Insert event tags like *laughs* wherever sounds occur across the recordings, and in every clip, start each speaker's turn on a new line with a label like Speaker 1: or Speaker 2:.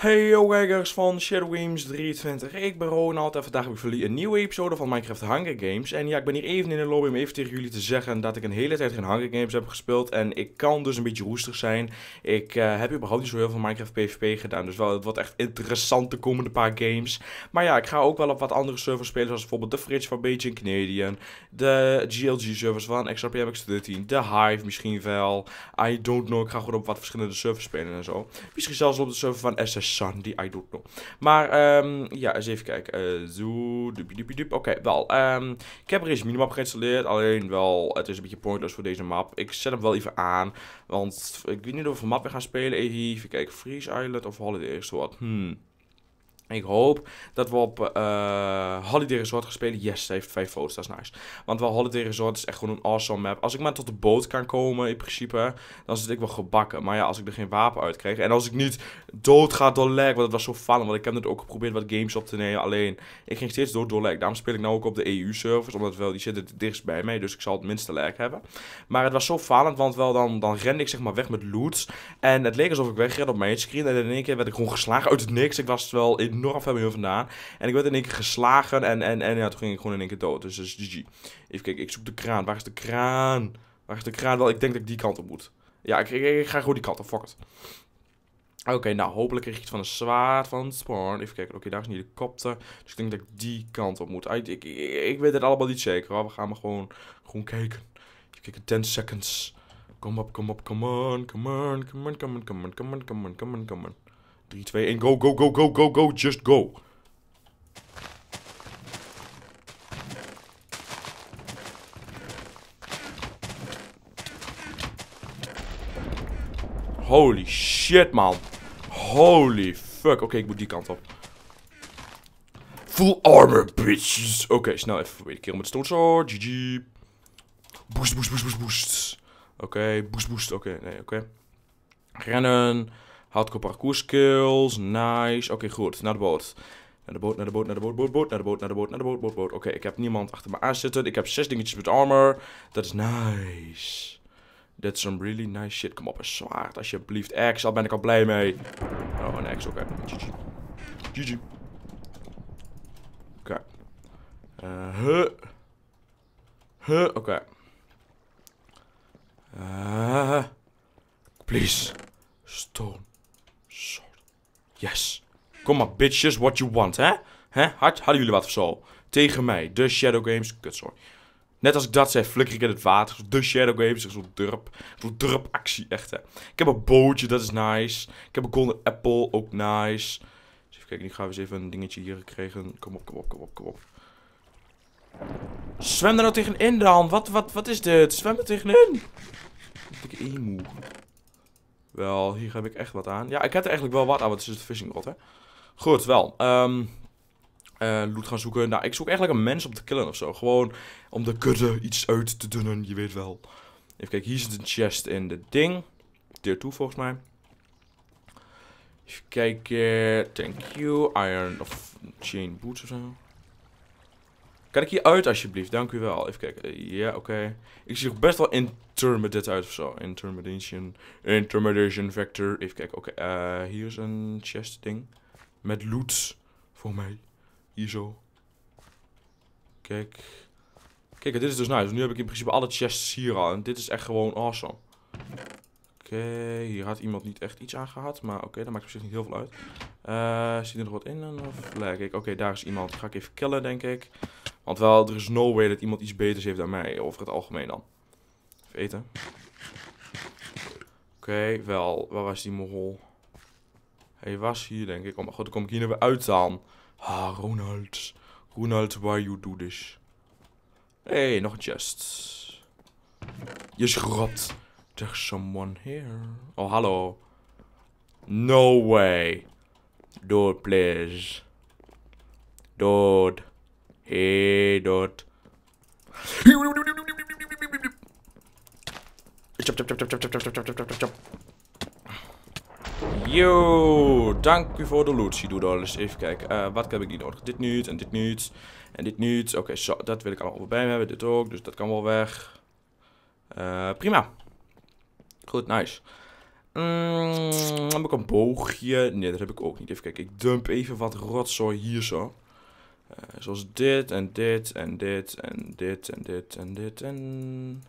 Speaker 1: Hey yo kijkers van Shadow Games 23, ik ben Ronald en vandaag heb ik voor jullie een nieuwe episode van Minecraft Hunger Games. En ja, ik ben hier even in de lobby om even tegen jullie te zeggen dat ik een hele tijd geen Hunger Games heb gespeeld en ik kan dus een beetje roestig zijn. Ik eh, heb überhaupt niet zo heel veel Minecraft PvP gedaan, dus wel wat echt interessant de komende paar games. Maar ja, ik ga ook wel op wat andere servers spelen, zoals bijvoorbeeld de Fridge van Beijing Canadian, de GLG servers van XRPMX13, de Hive misschien wel, I don't know, ik ga gewoon op wat verschillende servers spelen en zo. Misschien zelfs op de server van SSC. Sandy, I don't know. Maar ehm, ja, eens even kijken. Uh, zo, Oké, wel. Ehm, ik heb er eens Minimap geïnstalleerd. Alleen wel, het is een beetje pointless voor deze map. Ik zet hem wel even aan. Want ik weet niet of we map weer gaan spelen. Even kijken, Freeze Island of Holiday is wat. Hmm. Ik hoop dat we op eh, Holiday Resort gaan spelen. Yes, ze heeft vijf foto's, dat is nice. Want wel Holiday Resort is echt gewoon een awesome map. Als ik maar tot de boot kan komen, in principe, dan zit ik wel gebakken. Maar ja, als ik er geen wapen uit kreeg. En als ik niet dood ga door lag, want het was zo fun. Want ik heb net ook geprobeerd wat games op te nemen. Alleen, ik ging steeds dood door lag. Daarom speel ik nou ook op de EU-servers. Omdat wel, die zitten het dichtst bij mij, dus ik zal het minste lag hebben. Maar het was zo falend, want wel, dan, dan rende ik zeg maar weg met loots. En het leek alsof ik wegred op mijn screen. En in één keer werd ik gewoon geslagen uit het niks. Ik was wel in nog ver hebben vandaan. En ik werd in één keer geslagen en, en, en ja, toen ging ik gewoon in één keer dood. Dus dus GG. Even kijken, ik zoek de kraan. Waar is de kraan? Waar is de kraan? Wel, ik denk dat ik die kant op moet. Ja, ik, ik, ga gewoon die kant op. Fuck it. Oké, nou, hopelijk krijg ik iets van een zwaard van het spawn. Even kijken, oké, daar is een helikopter. Dus ik denk dat ik die kant op moet. Ik, ik, ik weet het allemaal niet zeker, hoor. We gaan maar gewoon, gewoon kijken. Even kijken, 10 seconds. Kom op, kom op, come on, come on, come on, come on, come on, come on, come on, come on. 3, 2, 1, go, go, go, go, go, go, just go. Holy shit, man. Holy fuck. Oké, ik moet die kant op. Full armor, bitches. Oké, snel even weer een keer met Stone Sword. GG. Boost, boost, boost, boost, boost. Oké, boost, boost. Oké, nee, oké. Rennen. Hardcore parkour skills. Nice. Oké, goed. Naar de boot. Naar de boot, naar de boot, naar de boot, boot, boot, naar de boot, naar de boot, naar de boot, boot, boot. Oké, ik heb niemand achter me aan zitten. Ik heb zes dingetjes met armor. Dat is nice. That's some really nice shit. Kom op, een zwaard alsjeblieft. Axe, al ben ik al blij mee. Oh, een ex, oké. Okay. GG. GG. Oké. Uh, huh. Huh, oké. Okay. Eh, please. Stone. Yes. Kom maar, bitches, what you want, hè? Hè? hadden jullie wat of zo? Tegen mij, de Shadow Games. Kut, sorry. Net als ik dat zei, flikker ik in het water. De Shadow Games, zo'n durp. Zo'n durp actie, echt, hè. Ik heb een bootje, dat is nice. Ik heb een golden apple, ook nice. Dus even kijken, nu gaan we eens even een dingetje hier krijgen. Kom op, kom op, kom op, kom op. Zwem er nou tegenin dan. Wat, wat, wat is dit? Zwem er tegenin. Ik emu. Wel, hier heb ik echt wat aan. Ja, ik heb er eigenlijk wel wat aan, want het is het dus fishing rod, hè. Goed, wel. Um, loot gaan zoeken. Nou, ik zoek eigenlijk een mens om te killen of zo. Gewoon om de kudde iets uit te dunnen, je weet wel. Even kijken, hier zit een chest in de ding. Tier 2 volgens mij. Even kijken. Thank you. Iron of chain boots of zo. Kan ik hier uit alsjeblieft? Dank u wel. Even kijken. Eh, ja, oké. Ik zie er best wel intermediate uit of zo. Intermediation. Intermediation vector. Even kijken. Oké, okay. Eh, hier is een chest ding. Met loot. Voor mij. Hier zo. Kijk. Kijk, dit is dus nice. Dus nu heb ik in principe alle chests hier al. En dit is echt gewoon awesome. Oké, hier had iemand niet echt iets aan gehad. Maar oké, dat maakt precies niet heel veel uit. Eh, zit er nog wat in dan? Of lijk ik? Oké, daar is iemand. Ga ik even killen, denk ik. Want wel, er is no way dat iemand iets beters heeft dan mij. Over het algemeen dan. Even eten. Oké, wel. Waar was die mogol? Hij was hier, denk ik. Oh mijn god, dan kom ik hier weer uit Ah, Ronald. Ronald, why you do this? Hé, hey, nog een chest. Je schrapt. There's someone here. Oh, hallo. No way dot please Dood. hey dood. Yo, dank u voor de loot, alles, Even kijken, eh, wat heb ik hier nodig? Dit niet, en dit niet, en dit niet. Oké, zo, dat wil ik allemaal bij me hebben, dit ook, dus dat kan wel weg. Eh, prima. Goed, nice. Mm, heb ik een boogje? Nee, dat heb ik ook niet. Even kijken, ik dump even wat rotzooi hier zo. Eh, zoals dit en dit en dit en dit en dit en dit en...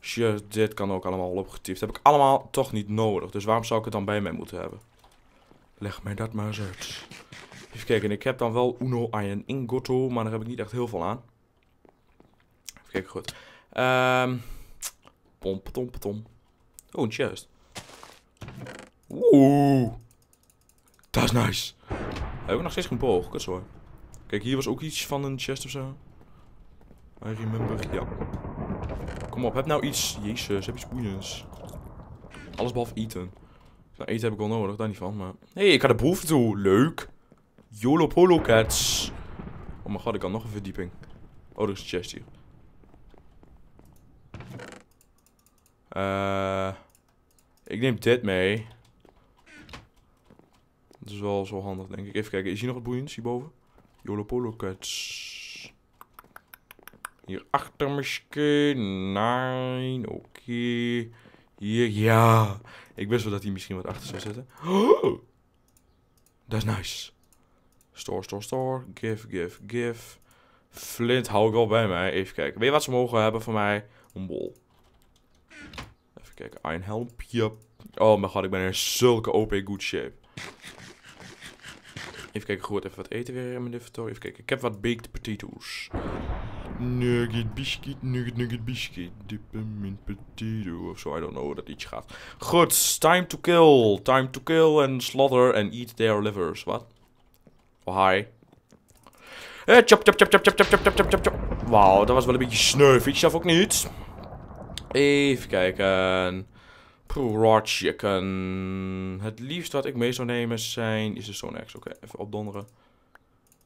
Speaker 1: Shit, dit kan ook allemaal opgetiefd. Heb ik allemaal toch niet nodig. Dus waarom zou ik het dan bij mij moeten hebben? Leg mij dat maar eens uit. Even kijken, ik heb dan wel Uno Iron Ingotto, maar daar heb ik niet echt heel veel aan. Even kijken, goed. Ehm um, pom, pom, Oh, juist. Oeh. Dat is nice. Heb we nog steeds geen boog? Kut hoor. Kijk, hier was ook iets van een chest of zo. I remember. Ja. Kom op, heb nou iets. Jezus, heb iets boeiends. Alles behalve eten. Nou, eten heb ik wel nodig, daar niet van, maar... Hé, hey, ik ga de behoefte toe. Leuk. YOLO Polo Cats. Oh mijn god, ik had nog een verdieping. Oh, er is een chest hier. Uh, ik neem dit mee. Dat is wel zo handig, denk ik. Even kijken, is hier nog wat boeiends hierboven? Polo Cats. Hier achter misschien. Nee, oké. Hier, ja. Ik wist wel dat hij misschien wat achter zou zitten. Oh! dat is nice. Store, store, store. Give, give, give. Flint hou ik al bij mij. Even kijken. Weet je wat ze mogen hebben van mij? Een bol. Even kijken. help. helmpje. Oh mijn god, ik ben in zulke OP good shape. Even kijken, goed, even wat eten weer in mijn inventory. Even kijken, ik heb wat baked potatoes. Nugget biscuit, nugget nugget biscuit, in potato of zo, I don't know hoe dat iets gaat. Goed, time to kill, time to kill and slaughter and eat their livers, wat? Oh, hi. Eh, chop, chop, chop, chop, chop, chop, chop, chop, chop, chop. Wauw, dat was wel een beetje sneu, vind zelf ook niet? Even kijken. Raw chicken. Het liefst wat ik mee zou nemen zijn... Is de Stone Axe. Oké, even opdonderen.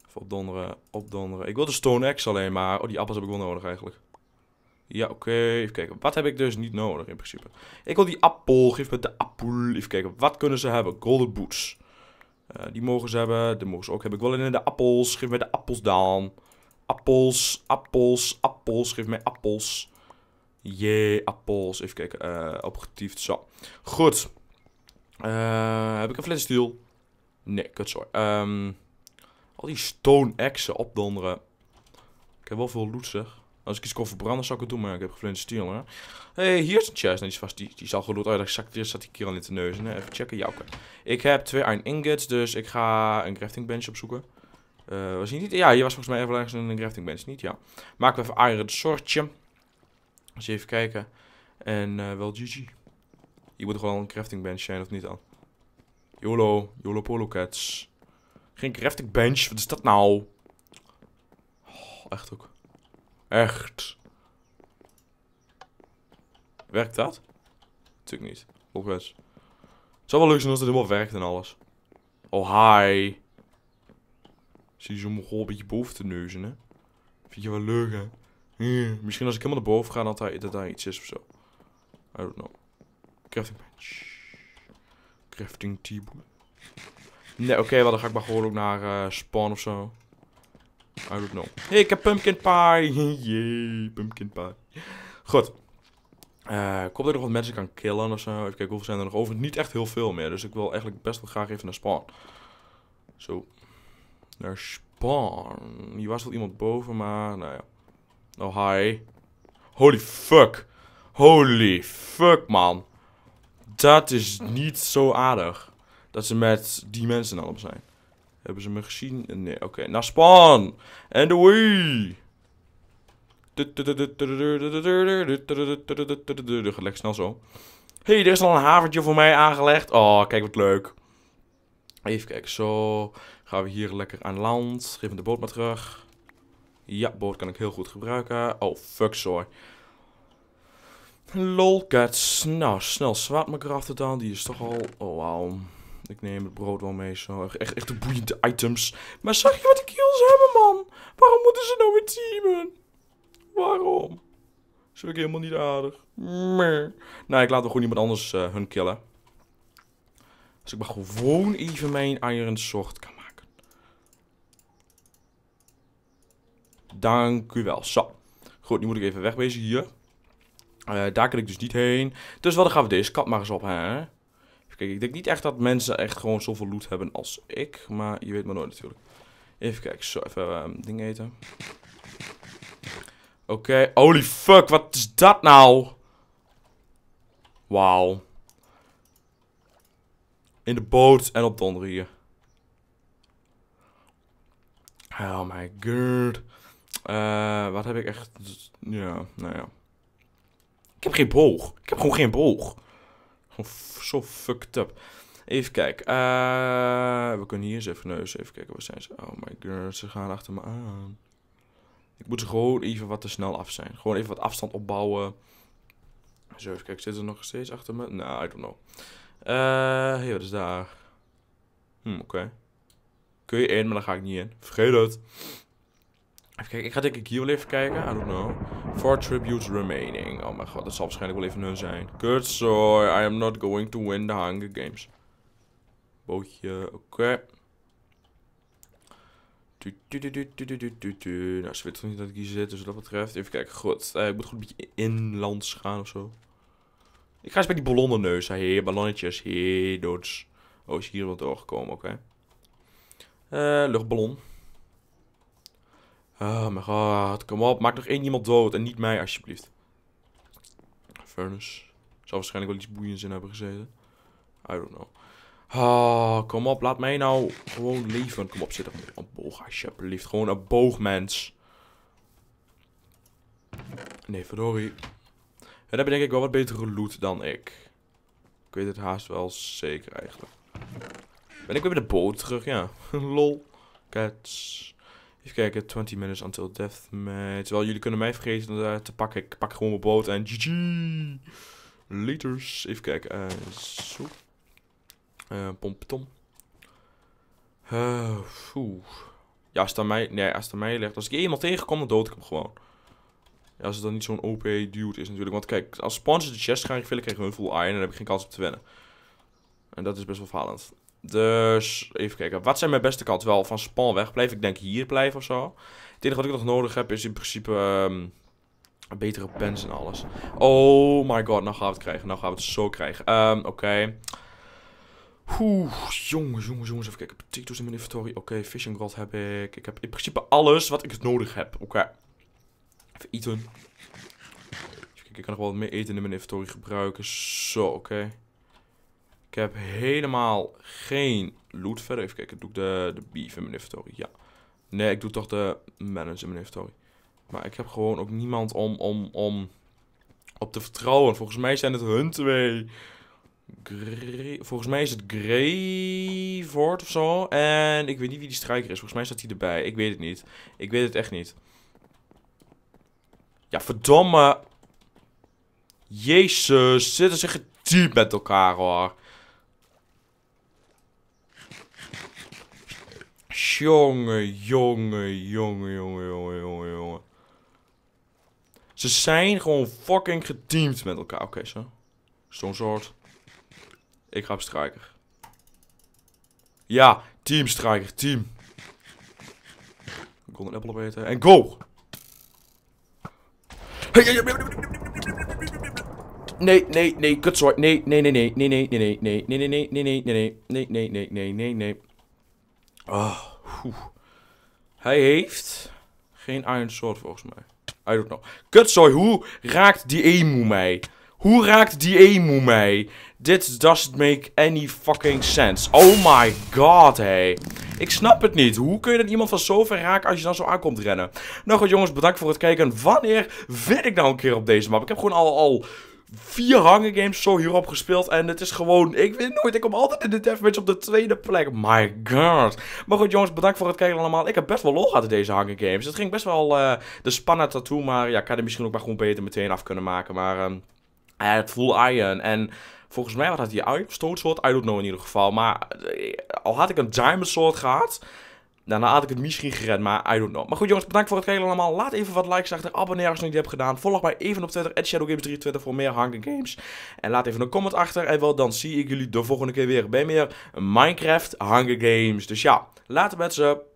Speaker 1: Even opdonderen, opdonderen. Ik wil de Stone Axe alleen maar. Oh, die appels heb ik wel nodig eigenlijk. Ja, oké. Even kijken. Wat heb ik dus niet nodig in principe? Ik wil die appel. Geef me de appel. Even kijken. Wat kunnen ze hebben? Golden boots. Eh, die mogen ze hebben. Die mogen ze ook hebben. Ik wil alleen de appels. Geef me de appels dan. Appels, appels, appels. Geef mij appels. Jee, appels. Even kijken. Uh, Zo. Goed. Eh, heb ik een fles Nee, kutzooi. Um, al die stone axen opdonderen. Ik heb wel veel loot zeg. Als ik iets kon verbranden zou ik het doen, maar ik heb geen steel, Hè? hey, hier is een chest. die is vast. Die, die zal geloot uit. Oh ik zat, zat die keer al in de neus. Even checken. Ja, oké. Ik heb twee iron ingots, dus ik ga een crafting bench opzoeken. Eh, was hier niet? Ja, hier was volgens mij even ergens een crafting bench. Niet, ja. Maken we even iron soortje eens even kijken. En eh, wel GG. Je moet gewoon een crafting bench zijn, of niet dan? YOLO. YOLO Polo Cats. Geen crafting bench. Wat is dat nou? Oh, echt ook. Echt. Werkt dat? Natuurlijk niet. Het zou wel leuk zijn als het helemaal werkt en alles. Oh, hi. Zie je zo'n een beetje boven te neuzen, hè? Vind je wel leuk, hè? Hmm. Misschien als ik helemaal naar boven ga, dat daar, dat daar iets is of zo. I don't know. Crafting bench. Crafting table. Nee, oké, okay, dan ga ik maar gewoon ook naar eh, spawn of zo. I don't know. Hey, ik heb pumpkin pie. Jee, *laughs* pumpkin pie. Goed. Uh, ik hoop dat ik nog wat mensen kan killen of zo. Even kijken, hoeveel zijn er nog over? Niet echt heel veel meer, dus ik wil eigenlijk best wel graag even naar spawn. Zo. Naar spawn. Hier was wel iemand boven, maar nou ja. Oh, hi. Holy fuck. Holy fuck, man. Dat is niet zo aardig. Dat ze met die mensen allemaal zijn. Hebben ze me gezien? Nee, oké. Okay. Naar spawn. En away. wee. lekker snel zo. Hé, hey, er is al een havertje voor mij aangelegd. Oh, kijk wat leuk. Even kijken, zo. Gaan we hier lekker aan land. Geef hem de boot maar terug. Ja, boord kan ik heel goed gebruiken. Oh, fuck, sorry. Lolcats. Nou, snel het dan. Die is toch al... Oh, wauw. Ik neem het brood wel mee zo. Echt, echt de boeiende items. Maar zag je wat ik kills hebben, man? Waarom moeten ze nou weer teamen? Waarom? vind ik helemaal niet aardig. Nee, nou, ik laat wel gewoon iemand anders eh, hun killen. Dus ik mag gewoon even mijn iron sword. Come Dank u wel. Zo. Goed, nu moet ik even wegwezen hier. Eh, daar kan ik dus niet heen. Dus wat gaan we deze kat maar eens op, hè? Even kijken, ik denk niet echt dat mensen echt gewoon zoveel loot hebben als ik. Maar je weet maar nooit natuurlijk. Even kijken, zo even uh, ding eten. Oké, holy fuck, wat is dat nou? Wauw. In de boot en op donder hier. Oh my god. Uh, wat heb ik echt. Ja, nou ja. Ik heb geen boog. Ik heb gewoon geen boog. Gewoon zo fucked up. Even kijken. Uh, we kunnen hier eens even neus. Even kijken, waar zijn ze? Oh my god, ze gaan achter me aan. Ik moet ze gewoon even wat te snel af zijn. Gewoon even wat afstand opbouwen. Zo, even kijken. Zitten ze nog steeds achter me? Nou, I don't know. Eh, uh, wat is daar? Hm, oké. Kun je in, maar dan ga ik niet in. Vergeet het. Even kijken, ik ga denk ik hier wel even kijken. I don't know. Four tributes remaining. Oh mijn god, dat zal waarschijnlijk wel even hun zijn. Good so I am not going to win the Hunger Games. Bootje, oké. Okay. Nou, ze weten toch niet dat ik hier zit, dus wat dat betreft. Even kijken, goed. Eh, ik moet goed een beetje inlands gaan of zo. Ik ga eens bij die neus. Hé, ballonnetjes. Hé, doods. Oh, is hier wel doorgekomen, oké. Okay. Eh, luchtballon. Oh mijn god, kom op. Maak nog één iemand dood en niet mij, alsjeblieft. Furnace. Zou waarschijnlijk wel iets boeiends in hebben gezeten. I don't know. Oh, kom op, laat mij nou gewoon leven. Kom op, zit er een boog, alsjeblieft. Gewoon een boogmens. Nee, verdorie. En je denk ik wel wat betere loot dan ik. Ik weet het haast wel zeker eigenlijk. Ben ik weer met de boot terug? Ja. *laughs* Lol. Cats. Even kijken, 20 minutes until deathmatch. Terwijl jullie kunnen mij vergeten daar eh, te pakken. Ik pak gewoon mijn boot en GG. Liters. Even kijken. Eh, zo. Uh, eh, Pompetom. Uh, ja, als het aan mij, nee, als het mij ligt. Als ik eenmaal tegenkom, dan dood ik hem gewoon. Ja, als het dan niet zo'n OP dude is natuurlijk. Want kijk, als sponsors de chest gaan vullen, krijg ik hun full iron. En dan heb ik geen kans op te wennen. En dat is best wel falend. Dus even kijken. Wat zijn mijn beste kanten? Wel van Spawn wegbleef. Ik denk hier blijven of zo. Het enige wat ik nog nodig heb is in principe ehm, betere pens en alles. Oh my god, nou gaan we het krijgen. Nou gaan we het zo krijgen. Ehm, oké. Okay. Oeh, jongens, jongens, jongens. Even kijken. Potatoes in mijn inventory. Oké, fishing rod heb ik. Ik heb in principe alles wat ik nodig heb. Oké. Even eten. Even kijken, ik kan nog wel meer eten in mijn inventory gebruiken. Zo, oké. Ik heb helemaal geen loot verder. Even kijken, doe ik de, de beef in mijn inventory? Ja. Nee, ik doe toch de manager in mijn inventory. Maar ik heb gewoon ook niemand om, om, om op te vertrouwen. Volgens mij zijn het hun twee. Volgens mij is het Greyford of zo. En ik weet niet wie die strijker is. Volgens mij staat hij erbij. Ik weet het niet. Ik weet het echt niet. Ja, verdomme. Jezus, zitten ze gediep met elkaar hoor. jonge jonge jonge jonge jonge jongen, Ze zijn gewoon fucking geteamd met elkaar. Oké, zo. Zo'n soort. Ik ga op strijker. Ja, team strijker, team. Ik kon een appel opeten. En go! Nee, nee, nee, kutzooi. Nee, nee, nee, nee, nee, nee, nee, nee, nee, nee, nee, nee, nee, nee, nee, nee, nee, nee, nee, nee. Oh, Hij heeft geen Iron Sword volgens mij. I don't know. Kutzooi, hoe raakt die emu mij? Hoe raakt die emu mij? Dit doesn't make any fucking sense. Oh my god, hey. Ik snap het niet. Hoe kun je dan iemand van zo ver raken als je dan zo aankomt rennen? Nou goed, jongens, bedankt voor het kijken. Wanneer vind ik nou een keer op deze map? Ik heb gewoon al, al vier Hunger Games zo hierop gespeeld. En het is gewoon, ik weet nooit, ik kom altijd in de deathmatch op de tweede plek. My god. Maar goed jongens, bedankt voor het kijken allemaal. Ik heb best wel lol gehad in deze Hunger Games. Het ging best wel uh, de spannen tattoo, maar ja, ik had er misschien ook maar gewoon beter meteen af kunnen maken. Maar uh, het full iron en... Volgens mij had hij Stone Sword, I don't know in ieder geval. Maar eh, al had ik een Diamond Sword gehad, Daarna had ik het misschien gered, maar I don't know. Maar goed jongens, bedankt voor het kijken allemaal. Laat even wat likes achter. Abonneer als je het niet hebt gedaan. Volg mij even op Twitter, ShadowGames320 voor meer Hunger Games. En laat even een comment achter. En wel, dan zie ik jullie de volgende keer weer bij meer Minecraft Hunger Games. Dus ja, later met ze.